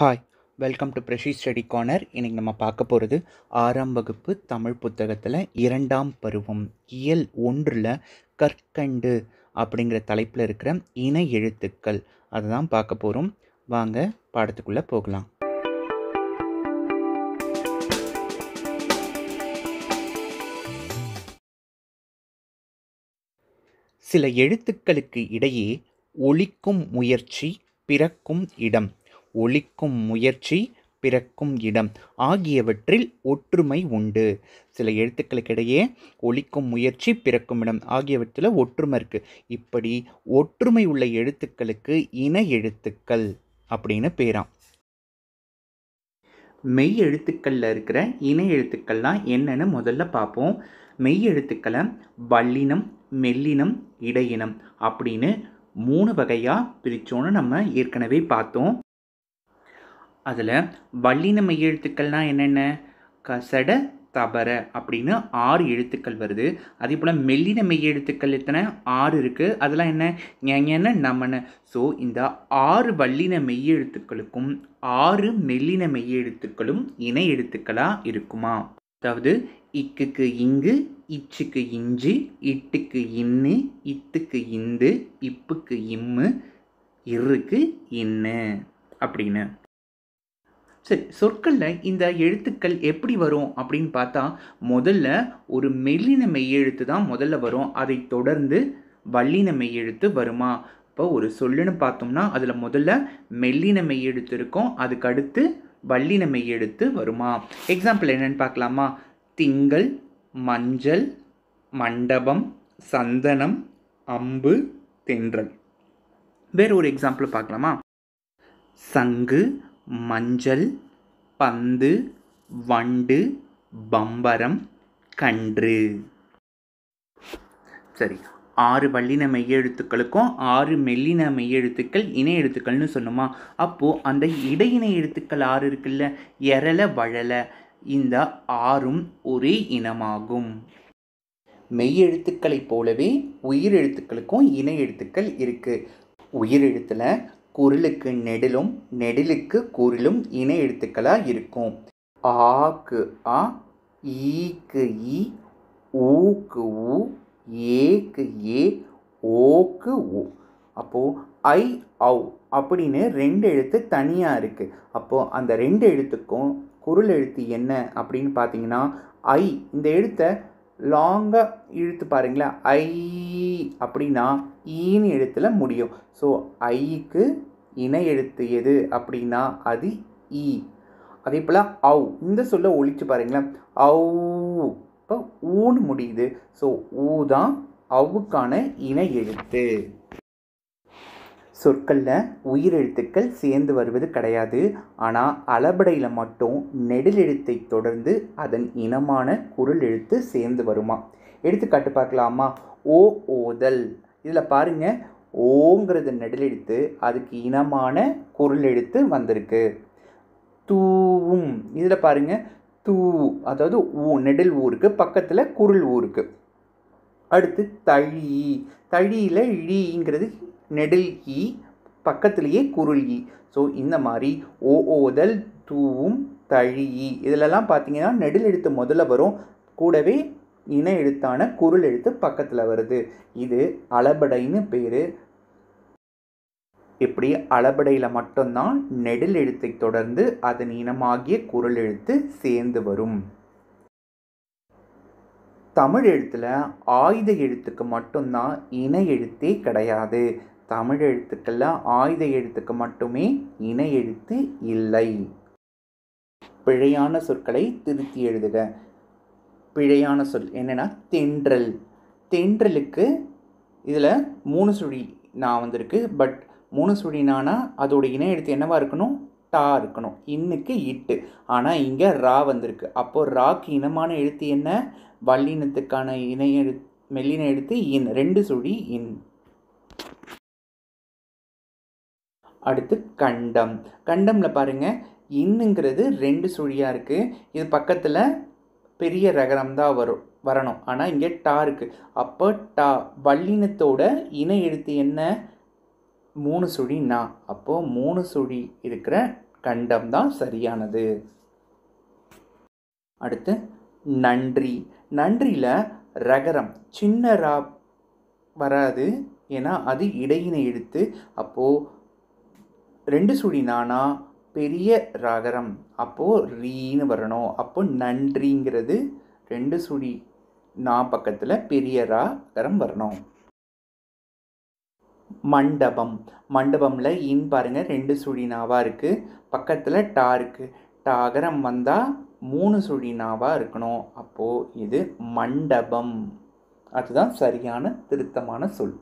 Hi welcome to பிரஷி study corner இன்றைக்கி நம்ம பார்க்க போகிறது ஆறாம் வகுப்பு தமிழ் புத்தகத்தில் இரண்டாம் பருவம் இயல் ஒன்றில் கற்கண்டு அப்படிங்கிற தலைப்பில் இருக்கிற இன எழுத்துக்கள் அதை தான் பார்க்க போகிறோம் வாங்க பாடத்துக்குள்ளே போகலாம் சில எழுத்துக்களுக்கு இடையே ஒழிக்கும் முயற்சி பிறக்கும் இடம் ஒழிக்கும் முயற்சி பிறக்கும் இடம் ஆகியவற்றில் ஒற்றுமை உண்டு சில எழுத்துக்களுக்கிடையே ஒழிக்கும் முயற்சி பிறக்கும் இடம் ஆகியவற்றில் ஒற்றுமை இருக்குது இப்படி ஒற்றுமை உள்ள எழுத்துக்களுக்கு இன எழுத்துக்கள் அப்படின்னு பேராம் மெய் எழுத்துக்களில் இருக்கிற இணை எழுத்துக்கள்லாம் என்னென்னு முதல்ல பார்ப்போம் மெய் எழுத்துக்களை வல்லினம் மெல்லினம் இடையினம் அப்படின்னு மூணு வகையாக பிரித்தோன்னு நம்ம ஏற்கனவே பார்த்தோம் அதில் வல்லினம எழுத்துக்கள்னால் என்னென்ன கசட தபர அப்படின்னு ஆறு எழுத்துக்கள் வருது அதே போல் மெல்லின மெய் எழுத்துக்கள் எத்தனை ஆறு இருக்குது அதெல்லாம் என்ன என்ன நம்மன ஸோ இந்த ஆறு வல்லின மெய் எழுத்துக்களுக்கும் ஆறு மெல்லின மெய் எழுத்துக்களும் இணை எழுத்துக்களாக இருக்குமா அதாவது இக்குக்கு இங்கு இச்சுக்கு இஞ்சி இட்டுக்கு இன்னு இத்துக்கு இந்து இப்புக்கு இம்மு இருக்கு இன்னு அப்படின்னு சரி சொற்களில் இந்த எழுத்துக்கள் எப்படி வரும் அப்படின்னு பார்த்தா முதல்ல ஒரு மெல்லின மெய்யெழுத்து தான் முதல்ல வரும் அதை தொடர்ந்து வல்லின மெய்யெழுத்து வருமா இப்போ ஒரு சொல்லுன்னு பார்த்தோம்னா அதில் முதல்ல மெல்லின மெய்யெழுத்து இருக்கும் அதுக்கு அடுத்து வல்லின மெய்யெழுத்து வருமா எக்ஸாம்பிள் என்னென்னு பார்க்கலாமா திங்கள் மஞ்சள் மண்டபம் சந்தனம் அம்பு தென்றல் வேறு ஒரு எக்ஸாம்பிள் பார்க்கலாமா சங்கு மஞ்சள் பந்து வண்டு பம்பரம் கன்று சரி ஆறு வல்லின மெய்யெழுத்துக்களுக்கும் ஆறு மெல்லின மெய்யெழுத்துக்கள் இணை எழுத்துக்கள்னு சொன்னோமா அப்போது அந்த இடையினை எழுத்துக்கள் ஆறு இருக்குல்ல எரல வழல இந்த ஆறும் ஒரே இனமாகும் மெய்யெழுத்துக்களைப் போலவே உயிரெழுத்துக்களுக்கும் இணை எழுத்துக்கள் இருக்குது உயிரெழுத்தில் குரலுக்கு நெடிலும் நெடிலுக்கு குரிலும் இணை எழுத்துக்களாக இருக்கும் ஆக்கு ஆ ஈக்கு ஈ ஊக்கு ஊ ஏக்கு ஏ ஓக்கு ஊ அப்போது ஐ ஔ அப்படின்னு ரெண்டு எழுத்து தனியாக இருக்குது அப்போது அந்த ரெண்டு எழுத்துக்கும் குரல் எழுத்து என்ன அப்படின்னு பார்த்தீங்கன்னா ஐ இந்த எழுத்தை லாங்காக இழுத்து பாருங்களேன் ஐ அப்படின்னா ஈன்னு எழுத்தில் முடியும் ஸோ ஐக்கு இணை எழுத்து எது அப்படின்னா அது ஈ e. அதே போல் அவ் இந்த சொல்ல ஒழிச்சு பாருங்களேன் அவு இப்போ ஊன்னு முடியுது ஸோ ஊ தான் அவுக்கான இணை எழுத்து சொற்களில் உயிரெழுத்துக்கள் சேர்ந்து வருவது கிடையாது ஆனால் அளபடையில் மட்டும் நெடிலெழுத்தை தொடர்ந்து அதன் இனமான குரல் எழுத்து சேர்ந்து வருமா எடுத்துக்காட்டு பார்க்கலாமா ஓ ஓதல் இதில் பாருங்கள் ஓங்கிறது நெடிலெழுத்து அதுக்கு இனமான குரல் எழுத்து வந்திருக்கு தூவும் இதில் பாருங்கள் தூ அதாவது ஊ நெடில் ஊருக்கு பக்கத்தில் குரல் ஊருக்கு அடுத்து தழி தழியில் இழிங்கிறது நெடில் இ பக்கத்திலேயே குருள் ஈ ஸோ இந்த மாதிரி ஓ ஓதல் தூவும் தழி ஈ இதிலெல்லாம் பார்த்தீங்கன்னா நெடில் எழுத்து முதல்ல வரும் கூடவே இன எழுத்தான குரல் எழுத்து பக்கத்தில் வருது இது அளபடைன்னு பேர் இப்படி அளபடையில் மட்டும்தான் நெடில் எழுத்தை தொடர்ந்து அதன் இனமாகிய குரல் எழுத்து சேர்ந்து வரும் தமிழ் எழுத்தில் ஆயுத எழுத்துக்கு மட்டும்தான் இன எழுத்தே கிடையாது தமிழ் எழுத்துக்கள்ல ஆயுத எழுத்துக்கு மட்டுமே இணை எழுத்து இல்லை பிழையான சொற்களை திருத்தி எழுதுக பிழையான சொல் என்னென்னா தென்றல் தென்றலுக்கு இதில் மூணு சுழி நான் வந்திருக்கு பட் மூணு சுழினானா அதோட இணை எழுத்து என்னவாக இருக்கணும் டா இருக்கணும் இன்னுக்கு இட்டு ஆனால் இங்கே ரா வந்திருக்கு அப்போது ராக்கு இனமான எழுத்து என்ன வல்லினத்துக்கான இணை எழு மெல்லின எழுத்து இன் ரெண்டு சுழி இன் அடுத்து கண்டம் கண்டமில் பாருங்கள் இன்னுங்கிறது ரெண்டு சுழியாக இருக்குது இது பக்கத்தில் பெரிய ரகரம் தான் வரும் வரணும் ஆனால் இங்கே டா இருக்குது அப்போ டா வல்லினத்தோட இணை எழுத்து என்ன மூணு சுழி நா அப்போது மூணு சுழி இருக்கிற கண்டம் தான் சரியானது அடுத்து நன்றி நன்றியில் ரகரம் சின்ன ரா வராது ஏன்னா அது இடையினை எழுத்து அப்போது ரெண்டு சுழி நானா பெரிய ராகரம் அப்போது ரீனு வரணும் அப்போ நன்றிங்கிறது ரெண்டு சுழி நா பக்கத்தில் பெரிய ராகரம் வரணும் மண்டபம் மண்டபமில் இன் பாருங்கள் ரெண்டு சுழி நாவாக இருக்குது பக்கத்தில் டா இருக்குது டாகரம் வந்தால் மூணு சுழி நாவாக இருக்கணும் அப்போது இது மண்டபம் அதுதான் சரியான திருத்தமான சொல்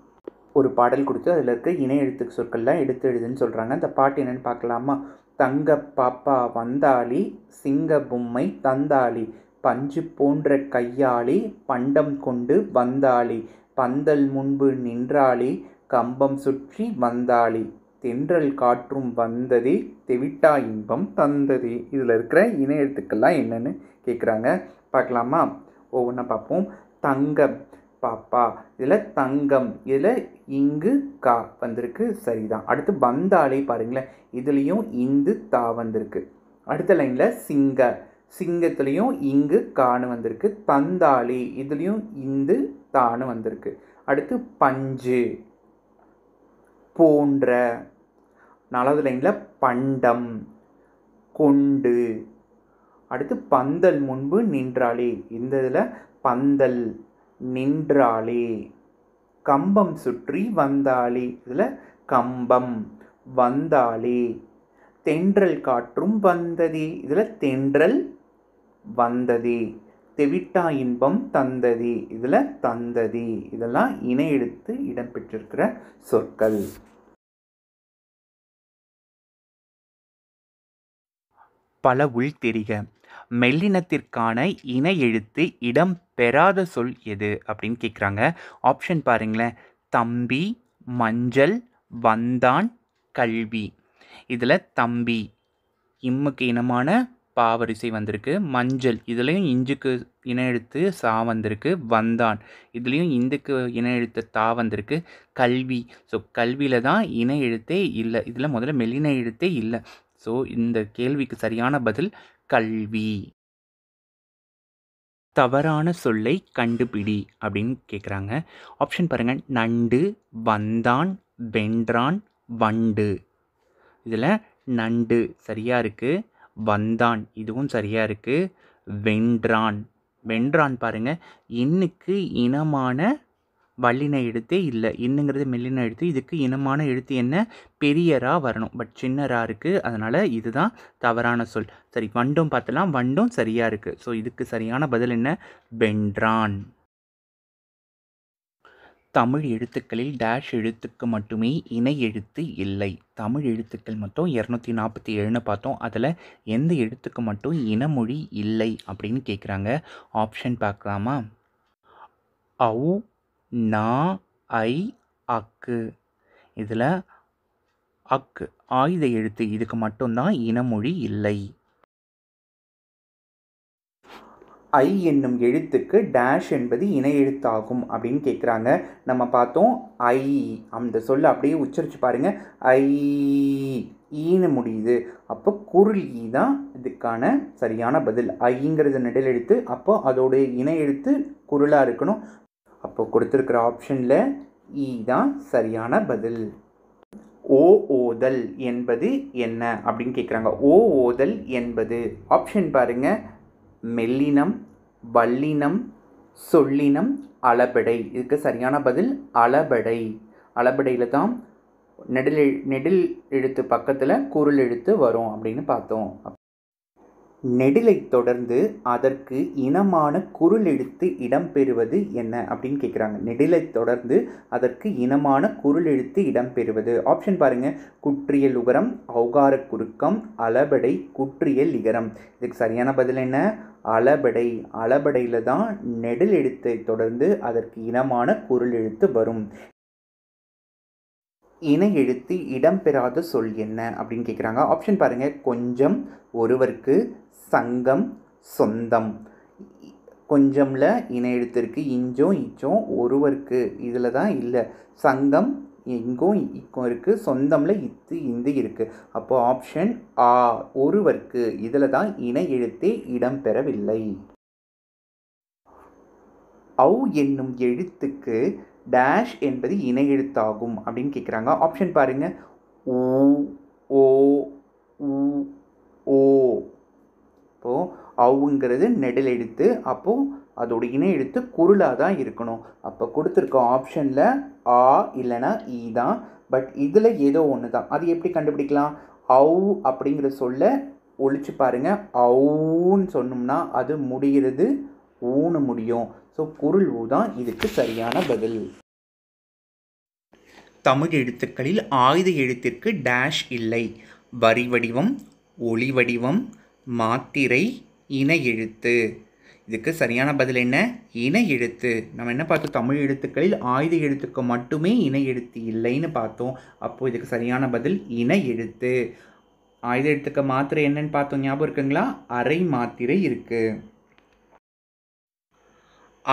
ஒரு பாடல் கொடுத்து அதில் இருக்க இணைய எழுத்து சொற்கள்லாம் எடுத்து எழுதுன்னு சொல்கிறாங்க அந்த பாட்டு என்னென்னு பார்க்கலாமா தங்க பாப்பா வந்தாளி சிங்க பொம்மை தந்தாளி பஞ்சு போன்ற கையாளி பண்டம் கொண்டு வந்தாளி பந்தல் முன்பு நின்றாளி கம்பம் சுற்றி வந்தாளி தென்றல் காற்றும் வந்ததி தெவிட்டா இன்பம் தந்ததி இதில் இருக்கிற இணையத்துக்கெல்லாம் என்னென்னு கேட்குறாங்க பார்க்கலாமா ஒவ்வொன்றா பார்ப்போம் தங்க பாப்பா இதில் தங்கம் இதில் இங்கு கா வந்திருக்கு சரிதான் அடுத்து பந்தாளி பாருங்களேன் இதுலேயும் இந்து தா வந்திருக்கு அடுத்த லைனில் சிங்க சிங்கத்துலேயும் இங்கு கான்னு வந்திருக்கு தந்தாளி இதுலேயும் இந்து தான்னு வந்திருக்கு அடுத்து பஞ்சு போன்ற நாலாவது லைனில் பண்டம் கொண்டு அடுத்து பந்தல் முன்பு நின்றாளி இந்த இதில் பந்தல் நின்றாளே கம்பம் சுற்றி வந்தாளே இதில் கம்பம் வந்தாளே தென்றல் காற்றும் வந்ததே இதில் தென்றல் வந்ததே தெவிட்டா இன்பம் தந்ததே இதில் தந்ததே இதெல்லாம் இணை எடுத்து இடம்பெற்றிருக்கிற சொற்கள் பல உள் தெரிக மெல்லினத்திற்கான இணை எழுத்து இடம் பெறாத சொல் எது அப்படின்னு கேட்குறாங்க ஆப்ஷன் பாருங்களேன் தம்பி மஞ்சள் வந்தான் கல்வி இதில் தம்பி இம்முக்கு இனமான பாவரிசை வந்திருக்கு மஞ்சள் இதுலேயும் இஞ்சுக்கு இன எழுத்து சா வந்திருக்கு வந்தான் இதுலேயும் இந்துக்கு இன எழுத்து தா வந்திருக்கு கல்வி ஸோ கல்வியில் தான் இன எழுத்தே இல்லை இதில் முதல்ல மெல்லின எழுத்தே இல்லை ஸோ இந்த கேள்விக்கு சரியான பதில் கல்வி தவறான சொல்லை கண்டுபிடி அப்படின்னு கேட்குறாங்க ஆப்ஷன் பாருங்கள் நண்டு வந்தான் வென்றான் வண்டு இதில் நண்டு சரியாக இருக்குது வந்தான் இதுவும் சரியாக இருக்குது வென்றான் வென்றான் பாருங்கள் இன்னுக்கு இனமான வல்லின எழுத்தே இல்லை இன்னுங்கிறது மெல்லின எழுத்து இதுக்கு இனமான எழுத்து என்ன பெரியரா வரணும் பட் சின்னரா இருக்குது அதனால் இதுதான் தவறான சொல் சரி வண்டும் பார்த்தலாம் வண்டும் சரியாக இருக்குது ஸோ இதுக்கு சரியான பதில் என்ன பென்ட்ரான் தமிழ் எழுத்துக்களில் டேஷ் எழுத்துக்கு மட்டுமே இணை எழுத்து இல்லை தமிழ் எழுத்துக்கள் மட்டும் இரநூத்தி நாற்பத்தி ஏழுன்னு பார்த்தோம் அதில் எந்த எழுத்துக்கு மட்டும் இனமொழி இல்லை அப்படின்னு கேட்குறாங்க ஆப்ஷன் பார்க்கலாமா அவு நா ஐ அக்கு இதில் அக்கு ஆயுத எழுத்து இதுக்கு மட்டும்தான் இனமொழி இல்லை ஐ என்னும் எழுத்துக்கு டேஷ் என்பது இணை எழுத்தாகும் அப்படின்னு கேட்குறாங்க நம்ம பார்த்தோம் ஐ அந்த சொல்ல அப்படியே உச்சரித்து பாருங்கள் ஐ ஈன முடியுது அப்போ குரல் ஈ தான் இதுக்கான சரியான பதில் ஐங்கிறது நிடல் எழுத்து அப்போ அதோடைய இணை எழுத்து குரலாக இருக்கணும் அப்போ கொடுத்துருக்கிற ஆப்ஷனில் இ e தான் சரியான பதில் ஓ ஓதல் என்பது என்ன அப்படின்னு கேட்குறாங்க ஓ ஓதல் என்பது ஆப்ஷன் பாருங்கள் மெல்லினம் வல்லினம் சொல்லினம் அளபடை இதுக்கு சரியான பதில் அளபடை அளபடையில் தான் நெடில் நெடில் எழுத்து பக்கத்தில் குரல் எழுத்து வரும் அப்படின்னு பார்த்தோம் நெடிலை தொடர்ந்து அதற்கு இனமான எழுத்து இடம்பெறுவது என்ன அப்படின்னு கேட்குறாங்க நெடிலை தொடர்ந்து அதற்கு இனமான எழுத்து இடம்பெறுவது ஆப்ஷன் பாருங்கள் குற்றியல் உகரம் ஔகார குறுக்கம் அளபடை குற்றியல் இகரம் இதுக்கு சரியான பதில் என்ன அளபடை அளபடையில் தான் நெடில் எழுத்தை தொடர்ந்து அதற்கு இனமான குரல் எழுத்து வரும் இணை எழுத்து இடம்பெறாத சொல் என்ன அப்படின்னு கேட்குறாங்க ஆப்ஷன் பாருங்கள் கொஞ்சம் ஒருவருக்கு சங்கம் சொந்தம் கொஞ்சமில் இணை எழுத்து இருக்குது இஞ்சோ இச்சோ ஒருவருக்கு இதில் தான் இல்லை சங்கம் எங்கும் இக்கும் இருக்குது சொந்தமில் இத்து இந்து இருக்குது அப்போது ஆப்ஷன் ஆ ஒருவருக்கு இதில் தான் இணை எழுத்தே இடம்பெறவில்லை ஔ என்னும் எழுத்துக்கு டேஷ் என்பது இணை எழுத்தாகும் அப்படின்னு கேட்குறாங்க ஆப்ஷன் பாருங்கள் ஊ ஓ ஓ இப்போது அவுங்கிறது நெடல் எழுத்து அப்போது அதோடைய இணை எழுத்து குரலாக தான் இருக்கணும் அப்போ கொடுத்துருக்க ஆப்ஷனில் ஆ இல்லைன்னா ஈ தான் பட் இதில் ஏதோ ஒன்று தான் அது எப்படி கண்டுபிடிக்கலாம் அவு அப்படிங்கிற சொல்ல ஒழிச்சு பாருங்கள் அவுன்னு சொன்னோம்னா அது முடிகிறது ஊன்னு முடியும் ஸோ பொருள் ஊ தான் இதுக்கு சரியான பதில் தமிழ் எழுத்துக்களில் ஆயுத எழுத்திற்கு டேஷ் இல்லை வரி வடிவம் ஒளி வடிவம் மாத்திரை இன எழுத்து இதுக்கு சரியான பதில் என்ன இன எழுத்து நம்ம என்ன பார்த்தோம் தமிழ் எழுத்துக்களில் ஆயுத எழுத்துக்கு மட்டுமே இன எழுத்து இல்லைன்னு பார்த்தோம் அப்போது இதுக்கு சரியான பதில் இன எழுத்து ஆயுத எழுத்துக்கு மாத்திரை என்னன்னு பார்த்தோம் ஞாபகம் இருக்குங்களா அரை மாத்திரை இருக்குது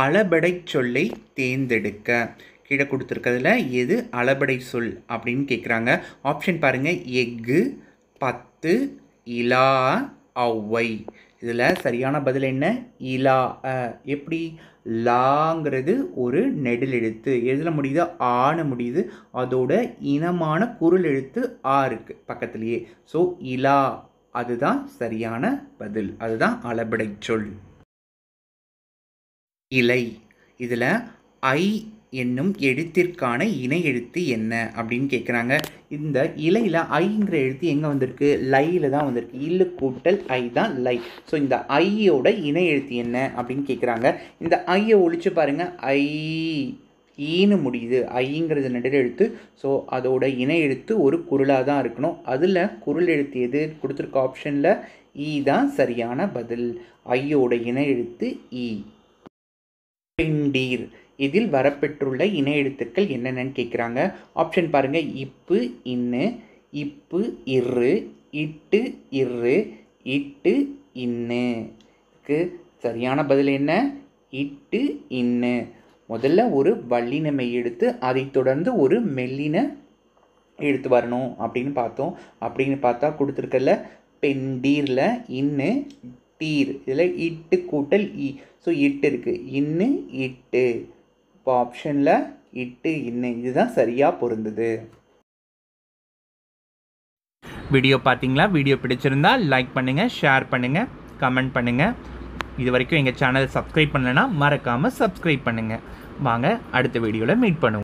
அளபடை சொல்லை தேர்ந்தெடுக்க கீழே கொடுத்துருக்கிறதுல எது அளபடை சொல் அப்படின்னு கேட்குறாங்க ஆப்ஷன் பாருங்கள் எஃகு பத்து இலா ஒளவை இதில் சரியான பதில் என்ன இலா எப்படி லாங்கிறது ஒரு நெடில் எழுத்து எதில் முடியுது ஆன முடியுது அதோட இனமான குரல் எழுத்து ஆ இருக்குது பக்கத்துலேயே ஸோ இலா அதுதான் சரியான பதில் அதுதான் அளபடை சொல் இலை இதில் ஐ என்னும் எழுத்திற்கான இணை எழுத்து என்ன அப்படின்னு கேட்குறாங்க இந்த இலையில் ஐங்கிற எழுத்து எங்கே வந்திருக்கு லையில் தான் வந்திருக்கு இல்லு கூட்டல் ஐ தான் லை ஸோ இந்த ஐயோட இணை எழுத்து என்ன அப்படின்னு கேட்குறாங்க இந்த ஐயை ஒழிச்சு பாருங்கள் ஐ ஈன்னு முடியுது ஐங்கிறது நடுவில் எழுத்து ஸோ அதோட இணை எழுத்து ஒரு குரலாக தான் இருக்கணும் அதில் குரல் எழுத்து எது கொடுத்துருக்க ஆப்ஷனில் ஈ தான் சரியான பதில் ஐயோட இணை எழுத்து ஈ பிண்டீர் இதில் வரப்பெற்றுள்ள இன எழுத்துக்கள் என்னென்னு கேட்குறாங்க ஆப்ஷன் பாருங்கள் இப்பு இன்னு இப்பு இரு இட்டு இரு இட்டு இன்னுக்கு சரியான பதில் என்ன இட்டு இன்னு முதல்ல ஒரு வல்லினமை எடுத்து அதை தொடர்ந்து ஒரு மெல்லின எடுத்து வரணும் அப்படின்னு பார்த்தோம் அப்படின்னு பார்த்தா கொடுத்துருக்கல பெண்டீரில் இன்னு டீர் இதில் இட்டு கூட்டல் இ ஸோ இட்டு இருக்குது இன்னு இட்டு இப்போ ஆப்ஷனில் இட்டு இன்னு இதுதான் சரியாக பொருந்தது வீடியோ பார்த்தீங்களா வீடியோ பிடிச்சிருந்தா லைக் பண்ணுங்கள் ஷேர் பண்ணுங்கள் கமெண்ட் பண்ணுங்கள் இது வரைக்கும் எங்கள் சேனல் சப்ஸ்கிரைப் பண்ணலைன்னா மறக்காமல் சப்ஸ்கிரைப் பண்ணுங்கள் வாங்க அடுத்த வீடியோவில் மீட் பண்ணுவோம்